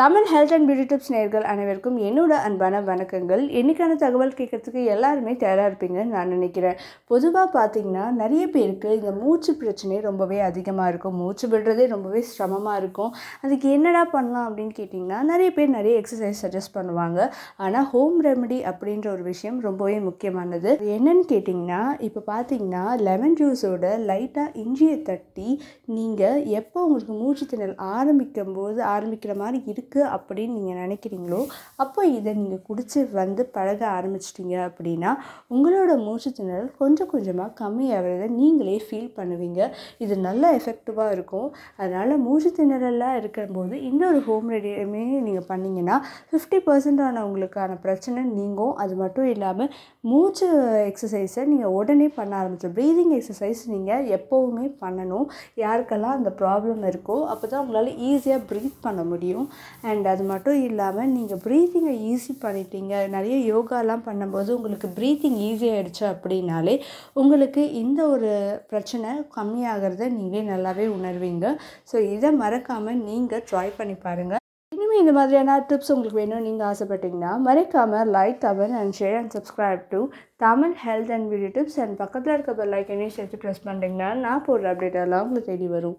Tamil health and beauty tips நேர்கள் அனைவருக்கும் என்னோட அன்பான வணக்கங்கள் என்றைக்கான தகவல் கேட்குறதுக்கு எல்லாருமே தயாராக இருப்பீங்கன்னு நான் நினைக்கிறேன் பொதுவாக பார்த்தீங்கன்னா நிறைய பேருக்கு இந்த மூச்சு பிரச்சனை ரொம்பவே அதிகமாக இருக்கும் மூச்சு விடுறதே ரொம்பவே சிரமமாக இருக்கும் அதுக்கு என்னடா பண்ணலாம் அப்படின்னு கேட்டிங்கன்னா நிறைய பேர் நிறைய எக்ஸசைஸ் சஜஸ்ட் பண்ணுவாங்க ஆனால் ஹோம் ரெமடி அப்படின்ற ஒரு விஷயம் ரொம்பவே முக்கியமானது என்னன்னு கேட்டிங்கன்னா இப்போ பார்த்தீங்கன்னா லெமன் ஜூஸோட லைட்டாக இஞ்சியை தட்டி நீங்கள் எப்போ உங்களுக்கு மூச்சு திணல் ஆரம்பிக்கும் போது ஆரம்பிக்கிற மாதிரி இருக்கு இருக்குது அப்படின்னு நீங்கள் நினைக்கிறீங்களோ அப்போ இதை நீங்கள் குடித்து வந்து பழக ஆரம்பிச்சிட்டிங்க அப்படின்னா உங்களோட மூச்சு திணறல் கொஞ்சம் கொஞ்சமாக கம்மியாகிறத நீங்களே ஃபீல் பண்ணுவீங்க இது நல்ல எஃபெக்டிவாக இருக்கும் அதனால் மூச்சு திணறலாக இருக்கும்போது இன்னொரு ஹோம் ரெடியுமே நீங்கள் பண்ணிங்கன்னா ஃபிஃப்டி பர்சன்ட் ஆனவங்களுக்கான பிரச்சனை நீங்கும் அது மட்டும் இல்லாமல் மூச்சு எக்ஸசைஸை நீங்கள் உடனே பண்ண ஆரம்பிச்சோம் ப்ரீதிங் எக்ஸசைஸ் நீங்கள் எப்போவுமே பண்ணணும் யாருக்கெல்லாம் அந்த ப்ராப்ளம் இருக்கோ அப்போ தான் உங்களால் ஈஸியாக ப்ரீத் பண்ண முடியும் அண்ட் அது மட்டும் இல்லாமல் நீங்கள் ப்ரீத்திங்கை ஈஸி பண்ணிட்டீங்க நிறைய யோகாலாம் பண்ணும்போது உங்களுக்கு ப்ரீத்திங் ஆகிடுச்சு அப்படின்னாலே உங்களுக்கு இந்த ஒரு பிரச்சனை கம்மியாகிறத நீங்களே நல்லாவே உணர்வீங்க ஸோ இதை மறக்காமல் நீங்கள் ட்ரை பண்ணி பாருங்கள் இனிமேல் இந்த மாதிரியான டிப்ஸ் உங்களுக்கு வேணும் நீங்கள் ஆசைப்பட்டீங்கன்னா மறைக்காமல் like Tamil and share and subscribe to Tamil health and beauty tips and பக்கத்தில் இருக்க பெல் லைக்கனையும் சேர்த்து ப்ரெஸ் பண்ணிட்டீங்கன்னா நான் போடுற அப்டேட் எல்லாம் உங்களுக்கு தேடி வரும்